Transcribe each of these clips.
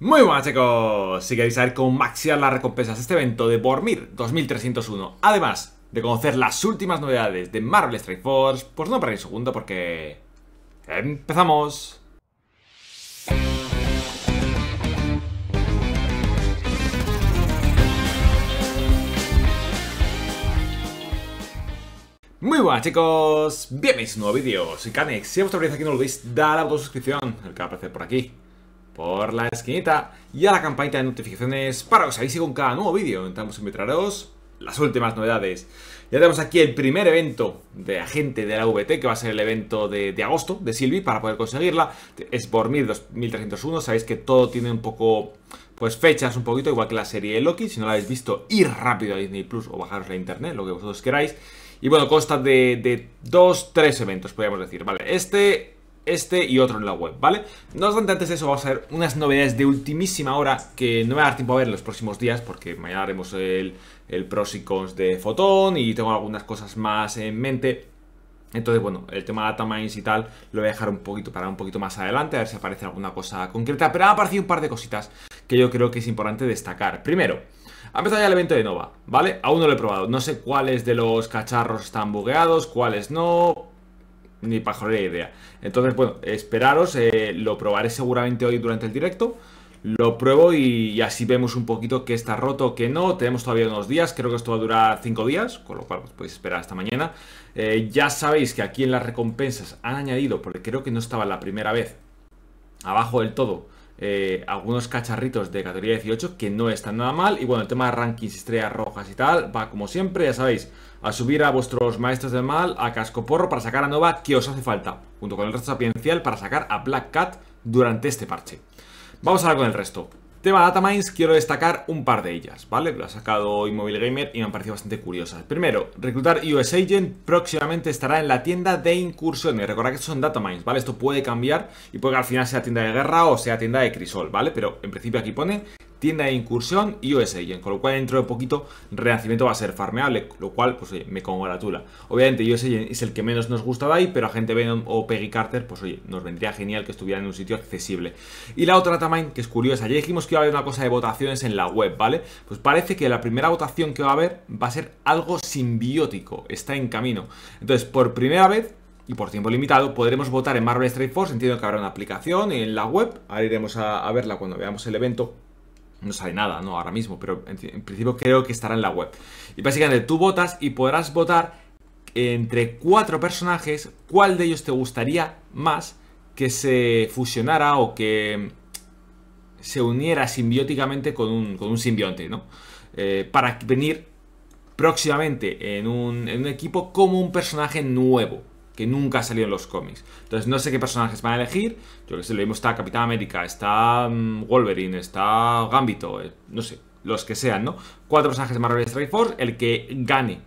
Muy buenas chicos, si queréis saber cómo maximizar las recompensas de este evento de Bormir 2301, además de conocer las últimas novedades de Marvel Strike Force, pues no perdáis segundo porque... ¡Empezamos! Muy buenas chicos, bienvenidos a un nuevo vídeo, soy Canex, si os vez aquí no olvidéis dar a la suscripción, el que aparece por aquí por la esquinita y a la campanita de notificaciones para que os avise con cada nuevo vídeo. Intentamos invitaros las últimas novedades. Ya tenemos aquí el primer evento de agente de la VT, que va a ser el evento de, agosto de Silvi para poder conseguirla. Es por 1301, sabéis que todo tiene un poco, pues fechas un poquito, igual que la serie de Loki. Si no la habéis visto, ir rápido a Disney Plus o bajaros la internet, lo que vosotros queráis. Y bueno, consta de, de dos, tres eventos, podríamos decir. Vale, este este y otro en la web, ¿vale? No obstante, antes de eso vamos a ver unas novedades de ultimísima hora que no me va a dar tiempo a ver en los próximos días porque mañana haremos el, el pros de Fotón y tengo algunas cosas más en mente. Entonces, bueno, el tema de data y tal lo voy a dejar un poquito para un poquito más adelante, a ver si aparece alguna cosa concreta, pero han aparecido un par de cositas que yo creo que es importante destacar. Primero, ha empezado ya el evento de Nova, ¿vale? Aún no lo he probado, no sé cuáles de los cacharros están bugueados, cuáles no, ni para joder idea. Entonces, bueno, esperaros, eh, lo probaré seguramente hoy durante el directo. Lo pruebo y, así vemos un poquito Que está roto, que no. Tenemos todavía unos días, creo que esto va a durar 5 días, con lo cual pues, podéis esperar hasta mañana. Eh, ya sabéis que aquí en las recompensas han añadido, porque creo que no estaba la primera vez, abajo del todo, eh, algunos cacharritos de categoría 18 que no están nada mal. Y bueno, el tema de rankings, estrellas rojas y tal, va como siempre, ya sabéis, a subir a vuestros maestros del mal a Cascoporro para sacar a Nova que os hace falta, junto con el resto sapiencial para sacar a Black Cat durante este parche. Vamos ahora con el resto. Tema data quiero destacar un par de ellas, ¿vale? Lo ha sacado Immobile Gamer y me han parecido bastante curiosas. Primero, reclutar US Agent próximamente estará en la tienda de incursiones. Recordad que son datamines, ¿vale? Esto puede cambiar y puede que al final sea tienda de guerra o sea tienda de crisol, ¿vale? Pero en principio aquí pone tienda de incursión y USAgen, con lo cual dentro de poquito Renacimiento va a ser farmeable, lo cual pues oye, me congratula. Obviamente USAgen es el que menos nos gusta de ahí, pero a gente ven o Peggy Carter, pues oye, nos vendría genial que estuviera en un sitio accesible. Y la otra también, que es curiosa, ya dijimos que iba a haber una cosa de votaciones en la web, ¿vale? Pues parece que la primera votación que va a haber va a ser algo simbiótico, está en camino. Entonces, por primera vez, y por tiempo limitado podremos votar en Marvel Strike Force. Entiendo que habrá una aplicación en la web. Ahora iremos a verla cuando veamos el evento no sabe nada, no, ahora mismo, pero en, principio creo que estará en la web. Y básicamente tú votas y podrás votar entre cuatro personajes cuál de ellos te gustaría más que se fusionara o que se uniera simbióticamente con un, simbionte, ¿no? Eh, para venir próximamente en un, en un equipo como un personaje nuevo que nunca ha en los cómics. Entonces no sé qué personajes van a elegir. Yo que sé, lo mismo está Capitán América, está mm, Wolverine, está Gambito, eh, no sé, los que sean, ¿no? Cuatro personajes de Marvel Strike Force, el que gane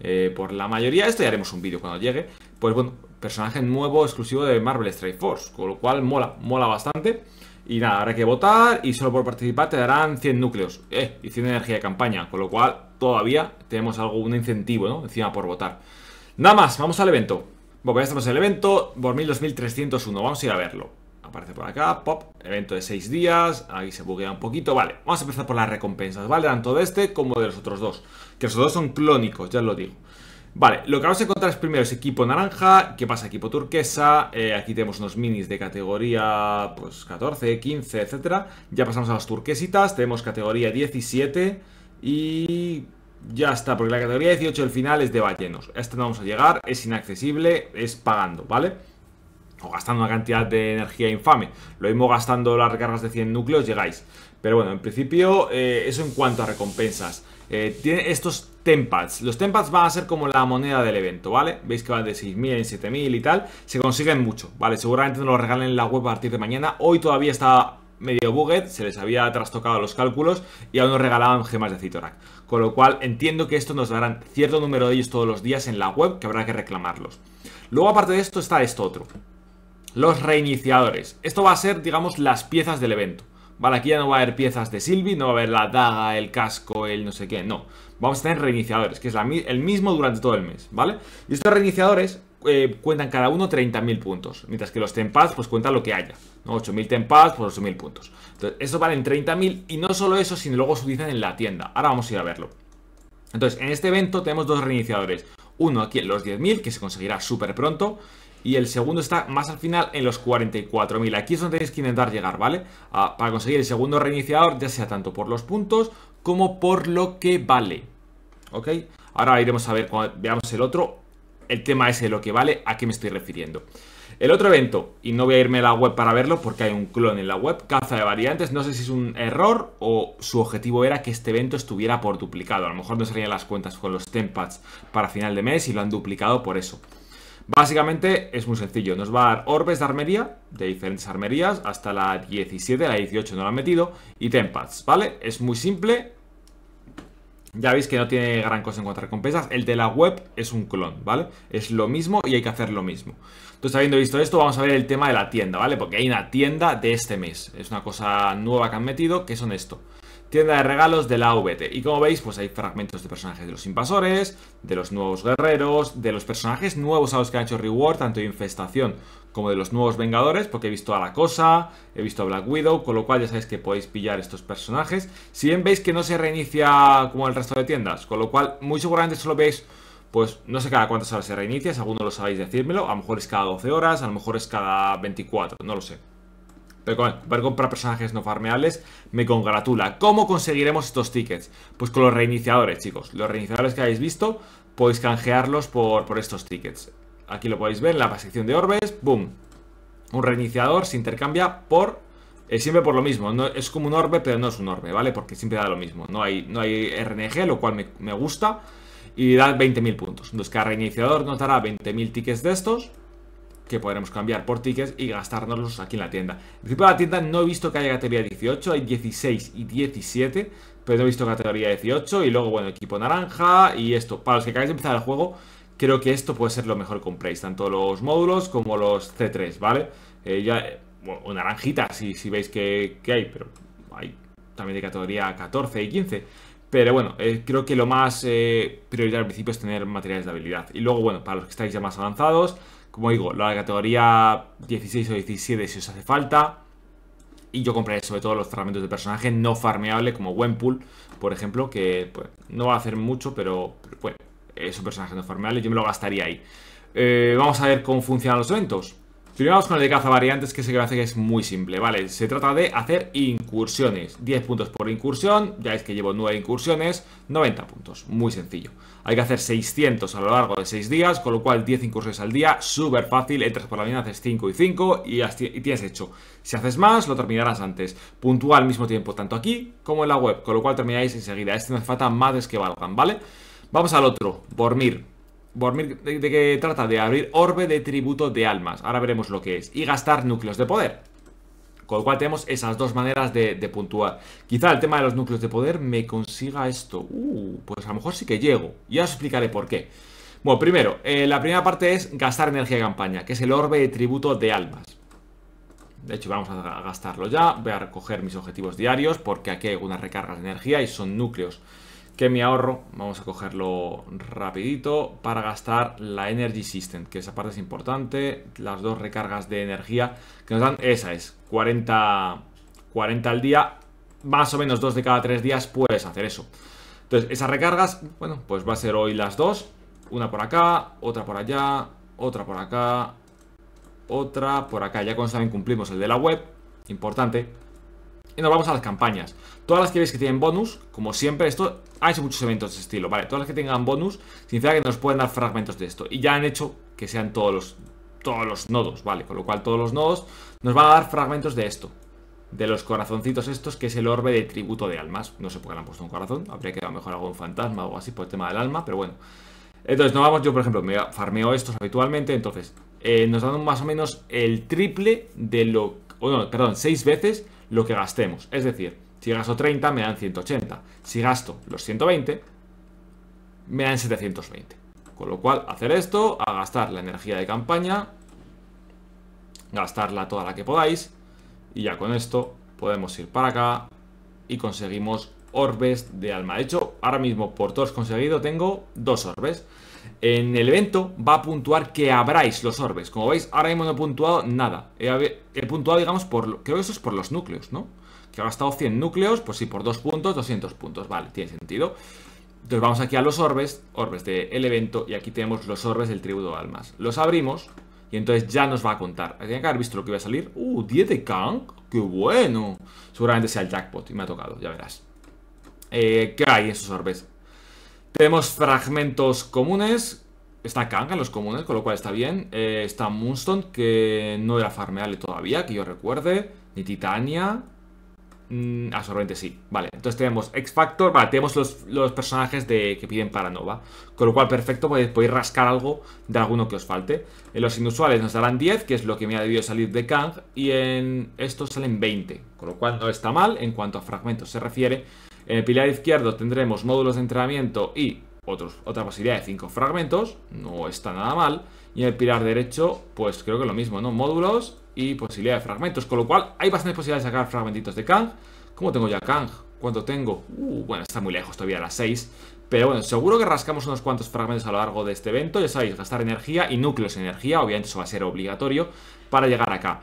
eh, por la mayoría, esto ya haremos un vídeo cuando llegue, pues bueno, personaje nuevo exclusivo de Marvel Strike Force, con lo cual mola, mola bastante. Y nada, habrá que votar y solo por participar te darán 100 núcleos eh, y 100 energía de campaña, con lo cual todavía tenemos algún incentivo, ¿no? Encima por votar. Nada más, vamos al evento. Bueno, pues ya estamos en el evento, Bormil 2301, vamos a ir a verlo. Aparece por acá, pop, evento de 6 días, ahí se buguea un poquito, vale. Vamos a empezar por las recompensas, ¿vale? Tanto de este como de los otros dos, que los dos son clónicos, ya os lo digo. Vale, lo que vamos a encontrar es primero es equipo naranja, que pasa? Equipo turquesa, eh, aquí tenemos unos minis de categoría pues 14, 15, etcétera. Ya pasamos a las turquesitas, tenemos categoría 17 y ya está, porque la categoría 18 el final es de ballenos. A esta no vamos a llegar, es inaccesible, es pagando, ¿vale? O gastando una cantidad de energía infame. Lo mismo gastando las recargas de 100 núcleos, llegáis. Pero bueno, en principio, eh, eso en cuanto a recompensas. Eh, tiene estos Tempads, Los Tempads van a ser como la moneda del evento, ¿vale? Veis que van de 6.000 en 7.000 y tal. Se consiguen mucho, ¿vale? Seguramente nos lo regalen en la web a partir de mañana. Hoy todavía está medio bugged, se les había trastocado los cálculos y aún nos regalaban gemas de Citorak. Con lo cual entiendo que esto nos darán cierto número de ellos todos los días en la web que habrá que reclamarlos. Luego aparte de esto está esto otro. Los reiniciadores. Esto va a ser, digamos, las piezas del evento. Vale, aquí ya no va a haber piezas de Sylvie, no va a haber la daga, el casco, el no sé qué, no. Vamos a tener reiniciadores, que es el mismo durante todo el mes, ¿vale? Y estos reiniciadores eh, cuentan cada uno 30.000 puntos, mientras que los Tempads, pues cuentan lo que haya, ¿no? 8.000 Tempads, por 8.000 puntos. Entonces, esos valen 30.000 y no solo eso, sino luego se utilizan en la tienda. Ahora vamos a ir a verlo. Entonces, en este evento tenemos dos reiniciadores. Uno aquí en los 10.000, que se conseguirá súper pronto. Y el segundo está más al final en los 44.000. Aquí es donde tenéis que intentar llegar, ¿vale? para conseguir el segundo reiniciador, ya sea tanto por los puntos como por lo que vale. ¿Ok? Ahora iremos a ver, veamos el otro, el tema es de lo que vale, a qué me estoy refiriendo. El otro evento, y no voy a irme a la web para verlo porque hay un clon en la web, caza de variantes, no sé si es un error o su objetivo era que este evento estuviera por duplicado. A lo mejor no salían las cuentas con los tempats para final de mes y lo han duplicado por eso. Básicamente es muy sencillo, nos va a dar orbes de armería, de diferentes armerías, hasta la 17, la 18 no la han metido, y tempats, ¿vale? Es muy simple, ya veis que no tiene gran cosa en cuanto a recompensas. El de la web es un clon, ¿vale? Es lo mismo y hay que hacer lo mismo. Entonces, habiendo visto esto, vamos a ver el tema de la tienda, ¿vale? Porque hay una tienda de este mes. Es una cosa nueva que han metido, que son esto. Tienda de regalos de la AVT. Y como veis, pues hay fragmentos de personajes de los invasores, de los nuevos guerreros, de los personajes nuevos a los que han hecho reward, tanto de infestación como de los nuevos Vengadores, porque he visto a la cosa, he visto a Black Widow, con lo cual ya sabéis que podéis pillar estos personajes. Si bien veis que no se reinicia como el resto de tiendas, con lo cual muy seguramente solo veis, pues no sé cada cuántas horas se reinicia, si alguno lo sabéis decírmelo, a lo mejor es cada 12 horas, a lo mejor es cada 24, no lo sé. Pero para comprar personajes no farmeables me congratula. ¿Cómo conseguiremos estos tickets? Pues con los reiniciadores, chicos. Los reiniciadores que habéis visto podéis canjearlos por estos tickets aquí lo podéis ver en la sección de orbes, boom. Un reiniciador se intercambia por eh, siempre por lo mismo, no, es como un orbe, pero no es un orbe, ¿vale? Porque siempre da lo mismo, no hay, no hay RNG, lo cual me, gusta, y da 20.000 puntos. Entonces cada reiniciador nos dará 20.000 tickets de estos, que podremos cambiar por tickets y gastárnoslos aquí en la tienda. En principio de la tienda no he visto que haya categoría 18, hay 16 y 17, pero no he visto categoría 18, y luego, bueno, equipo naranja, y esto, para los que acabáis de empezar el juego creo que esto puede ser lo mejor que compréis, tanto los módulos como los C3, ¿vale? Eh, ya, naranjita si, veis que, hay, pero hay también de categoría 14 y 15. Pero bueno, eh, creo que lo más eh, prioritario al principio es tener materiales de habilidad. Y luego, bueno, para los que estáis ya más avanzados, como digo, la categoría 16 o 17 si os hace falta. Y yo compraré sobre todo los fragmentos de personaje no farmeable como Wenpool, por ejemplo, que pues, no va a hacer mucho, pero bueno, es un personaje no y yo me lo gastaría ahí. Eh, vamos a ver cómo funcionan los eventos. Primero con el de caza variantes, que se hace que es muy simple, ¿vale? Se trata de hacer incursiones. 10 puntos por incursión, ya es que llevo 9 incursiones, 90 puntos, muy sencillo. Hay que hacer 600 a lo largo de 6 días, con lo cual 10 incursiones al día, súper fácil, entras por la mañana, haces 5 y 5 y, tienes hecho. Si haces más, lo terminarás antes. Puntual al mismo tiempo, tanto aquí como en la web, con lo cual termináis enseguida. Este no hace falta de que valgan, ¿vale? vale Vamos al otro, Dormir, Bormir, de, qué trata de abrir orbe de tributo de almas. Ahora veremos lo que es. Y gastar núcleos de poder. Con lo cual tenemos esas dos maneras de, puntuar. Quizá el tema de los núcleos de poder me consiga esto. Uh, pues a lo mejor sí que llego. Ya os explicaré por qué. Bueno, primero, eh, la primera parte es gastar energía de campaña, que es el orbe de tributo de almas. De hecho, vamos a gastarlo ya. Voy a recoger mis objetivos diarios porque aquí hay unas recargas de energía y son núcleos que mi ahorro, vamos a cogerlo rapidito, para gastar la Energy System, que esa parte es importante, las dos recargas de energía que nos dan, esa es, 40, 40 al día, más o menos dos de cada tres días puedes hacer eso. Entonces, esas recargas, bueno, pues va a ser hoy las dos, una por acá, otra por allá, otra por acá, otra por acá, ya con saben cumplimos el de la web, importante, y nos vamos a las campañas. Todas las que veis que tienen bonus, como siempre, esto Hay muchos eventos de este estilo, ¿vale? Todas las que tengan bonus, sinceramente nos pueden dar fragmentos de esto. Y ya han hecho que sean todos los, todos los nodos, ¿vale? Con lo cual todos los nodos nos van a dar fragmentos de esto. De los corazoncitos estos, que es el orbe de tributo de almas. No sé por qué le han puesto un corazón. Habría quedado mejor algún fantasma o algo así por el tema del alma, pero bueno. Entonces, nos vamos, yo por ejemplo, me farmeo estos habitualmente. Entonces, eh, nos dan más o menos el triple de lo... perdón, seis veces lo que gastemos. Es decir, si gasto 30 me dan 180. Si gasto los 120 me dan 720. Con lo cual, hacer esto, a gastar la energía de campaña, gastarla toda la que podáis, y ya con esto podemos ir para acá y conseguimos orbes de alma. De hecho, ahora mismo por todos conseguido tengo dos orbes. En el evento va a puntuar que abráis los orbes. Como veis, ahora mismo no he puntuado nada. He, puntuado, digamos, por... Creo que eso es por los núcleos, ¿no? Que ha gastado 100 núcleos, pues sí, por 2 puntos, 200 puntos. Vale, tiene sentido. Entonces vamos aquí a los orbes, orbes del evento, y aquí tenemos los orbes del tributo de almas. Los abrimos, y entonces ya nos va a contar. Tenía que haber visto lo que iba a salir. ¡Uh, 10 de Kang! ¡Qué bueno! Seguramente sea el jackpot, y me ha tocado, ya verás. Eh, ¿Qué hay en esos orbes? Tenemos fragmentos comunes. Está Kang en los comunes, con lo cual está bien. Eh, está Moonstone, que no era farmeable todavía, que yo recuerde. Ni Titania. Mm, absolutamente sí. Vale, entonces tenemos X-Factor. Vale, tenemos los, personajes de, que piden para Con lo cual, perfecto, podéis, podéis rascar algo de alguno que os falte. En eh, los inusuales nos darán 10, que es lo que me ha debido salir de Kang. Y en estos salen 20. Con lo cual no está mal en cuanto a fragmentos se refiere. En el pilar izquierdo tendremos módulos de entrenamiento y otros, otra posibilidad de 5 fragmentos, no está nada mal. Y en el pilar derecho, pues creo que lo mismo, ¿no? Módulos y posibilidad de fragmentos, con lo cual hay bastantes posibilidades de sacar fragmentitos de Kang. ¿Cómo tengo ya Kang? ¿Cuánto tengo? Uh, bueno, está muy lejos todavía, las 6. Pero bueno, seguro que rascamos unos cuantos fragmentos a lo largo de este evento, ya sabéis, gastar energía y núcleos de energía, obviamente eso va a ser obligatorio para llegar acá.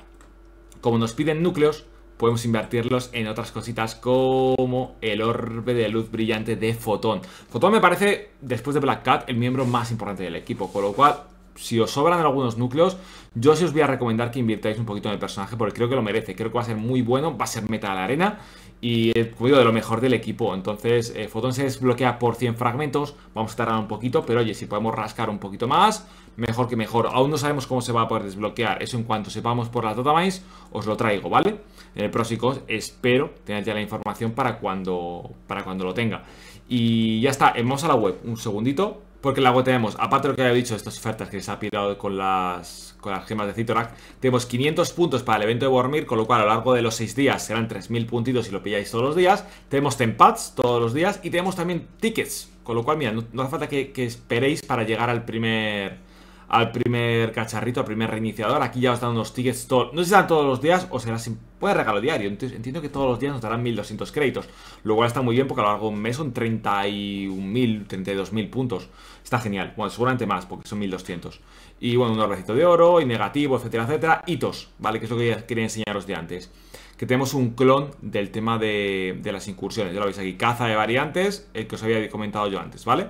Como nos piden núcleos, podemos invertirlos en otras cositas como el orbe de luz brillante de Fotón. Fotón me parece, después de Black Cat, el miembro más importante del equipo, con lo cual si os sobran algunos núcleos, yo sí os voy a recomendar que invirtáis un poquito en el personaje porque creo que lo merece. Creo que va a ser muy bueno, va a ser meta de la arena y el de lo mejor del equipo. Entonces, eh, se desbloquea por 100 fragmentos. Vamos a tardar un poquito, pero oye, si podemos rascar un poquito más, mejor que mejor. Aún no sabemos cómo se va a poder desbloquear. Eso en cuanto sepamos por la Totamais, os lo traigo, ¿vale? En el próximo, espero tener ya la información para cuando, para cuando lo tenga. Y ya está, vamos a la web. Un segundito porque luego tenemos, Aparte de lo que había dicho, estas ofertas que se ha pillado con las, con las gemas de Citorak, tenemos 500 puntos para el evento de Wormir con lo cual a lo largo de los 6 días serán 3.000 puntitos si lo pilláis todos los días. Tenemos tempats todos los días y tenemos también tickets, con lo cual, mira, no, hace falta que esperéis para llegar al primer al primer cacharrito, al primer reiniciador. Aquí ya os dan unos tickets, store no sé si dan todos los días o será sin, puede regalo diario. Entonces entiendo que todos los días nos darán 1200 créditos, lo cual está muy bien porque a lo largo de un mes son 31.000, 32.000 puntos. Está genial. Bueno, seguramente más porque son 1200. Y bueno, un orbecito de oro y negativo, etcétera, etcétera. Hitos, ¿vale? Que es lo que quería enseñaros de antes que tenemos un clon del tema de, las incursiones. Ya lo veis aquí, caza de variantes, el que os había comentado yo antes, ¿vale?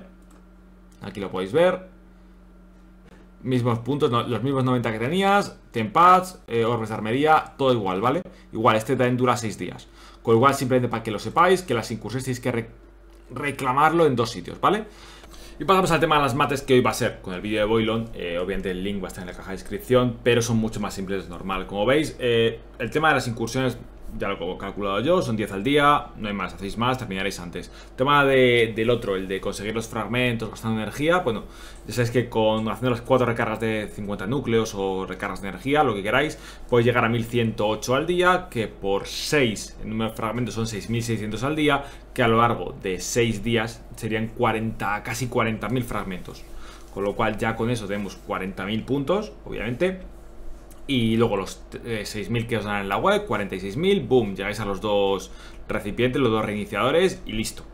Aquí lo podéis ver mismos puntos, los mismos 90 que tenías, tempats, eh, orbes de armería, todo igual, ¿vale? Igual, este también dura 6 días. Con igual simplemente para que lo sepáis, que las incursiones tenéis que reclamarlo en dos sitios, ¿vale? Y pasamos al tema de las mates, que hoy va a ser con el vídeo de Boilon. Eh, obviamente el link va a estar en la caja de descripción, pero son mucho más simples de normal. Como veis, eh, el tema de las incursiones ya lo he calculado yo, son 10 al día, no hay más, hacéis más, terminaréis antes. Tema del otro, el de conseguir los fragmentos gastando energía, bueno, ya sabéis que con haciendo las 4 recargas de 50 núcleos o recargas de energía, lo que queráis, podéis llegar a 1108 al día, que por 6, el número de fragmentos son 6600 al día, que a lo largo de 6 días serían 40, casi 40.000 fragmentos. Con lo cual ya con eso tenemos 40.000 puntos, obviamente y luego los 6.000 eh, que os dan en la web, 46.000, boom, llegáis a los dos recipientes, los dos reiniciadores y listo.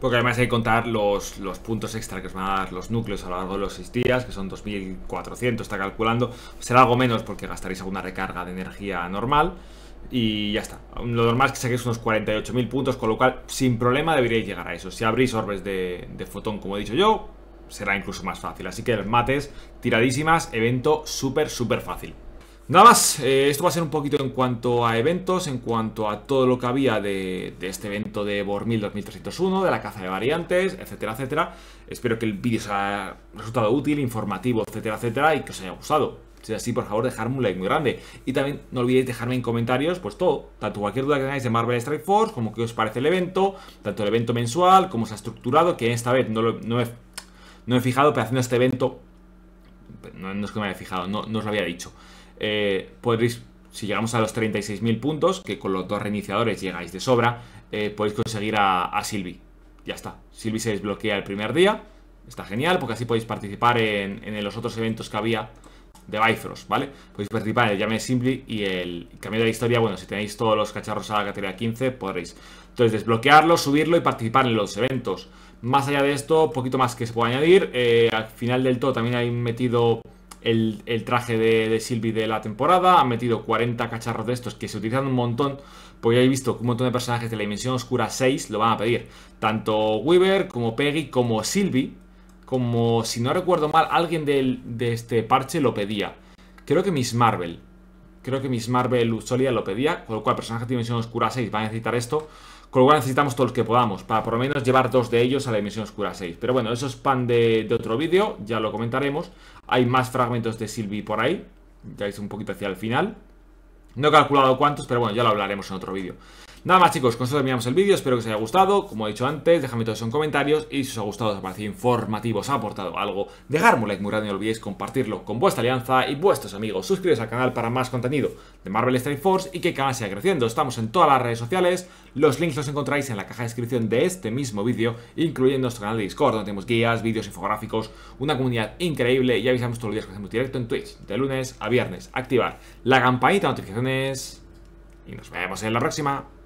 Porque además hay que contar los, puntos extra que os van a dar los núcleos a lo largo de los 6 días, que son 2.400, está calculando. Será algo menos porque gastaréis alguna recarga de energía normal. Y ya está. Lo normal es que saquéis unos 48.000 puntos, con lo cual sin problema deberíais llegar a eso. Si abrís orbes de, de fotón, como he dicho yo, será incluso más fácil. Así que mates, tiradísimas, evento súper, súper fácil. Nada más, eh, esto va a ser un poquito en cuanto a eventos, en cuanto a todo lo que había de, este evento de Bormil 2301, de la caza de variantes, etcétera, etcétera. Espero que el vídeo os haya resultado útil, informativo, etcétera, etcétera, y que os haya gustado. Si es así, por favor, dejadme un like muy grande. Y también no olvidéis dejarme en comentarios, pues todo, tanto cualquier duda que tengáis de Marvel Strike Force, como qué os parece el evento, tanto el evento mensual, cómo se ha estructurado, que esta vez no, lo, no, he, no he fijado, pero haciendo este evento, no, es que me haya fijado, no, no os lo había dicho. Eh, podréis, si llegamos a los 36.000 puntos, que con los dos reiniciadores llegáis de sobra, eh, podéis conseguir a, a Silvi. Ya está, Silvi se desbloquea el primer día, está genial, porque así podéis participar en, los otros eventos que había de Bifrost, ¿vale? Podéis participar en el Llame Simple y el cambio de la historia, bueno, si tenéis todos los cacharros a la categoría 15, podréis. Entonces, desbloquearlo, subirlo y participar en los eventos. Más allá de esto, poquito más que se puede añadir. Eh, al final del todo también hay metido el, traje de, Sylvie de la temporada, han metido 40 cacharros de estos que se utilizan un montón, porque ya he visto que un montón de personajes de la Dimensión Oscura 6 lo van a pedir. Tanto Weaver como Peggy como Sylvie, como si no recuerdo mal, alguien de este parche lo pedía. Creo que Miss Marvel. Creo que Miss Marvel Solia lo pedía, con lo cual personajes de Dimensión Oscura 6 van a necesitar esto. Con lo cual necesitamos todos los que podamos, para por lo menos llevar dos de ellos a la emisión oscura 6. Pero bueno, eso es pan de, otro vídeo, ya lo comentaremos. Hay más fragmentos de Sylvie por ahí, ya hice un poquito hacia el final. No he calculado cuántos, pero bueno, ya lo hablaremos en otro vídeo. Nada más chicos, con esto terminamos el vídeo, espero que os haya gustado, como he dicho antes, dejadme todos en comentarios y si os ha gustado, os ha parecido informativo, os ha aportado algo, dejadme un like muy grande, no olvidéis compartirlo con vuestra alianza y vuestros amigos, suscribiros al canal para más contenido de Marvel Strike Force y que el canal siga creciendo, estamos en todas las redes sociales, los links los encontráis en la caja de descripción de este mismo vídeo, incluyendo nuestro canal de Discord, donde tenemos guías, vídeos infográficos, una comunidad increíble y avisamos todos los días que hacemos directo en Twitch, de lunes a viernes, activar la campanita de notificaciones y nos vemos en la próxima.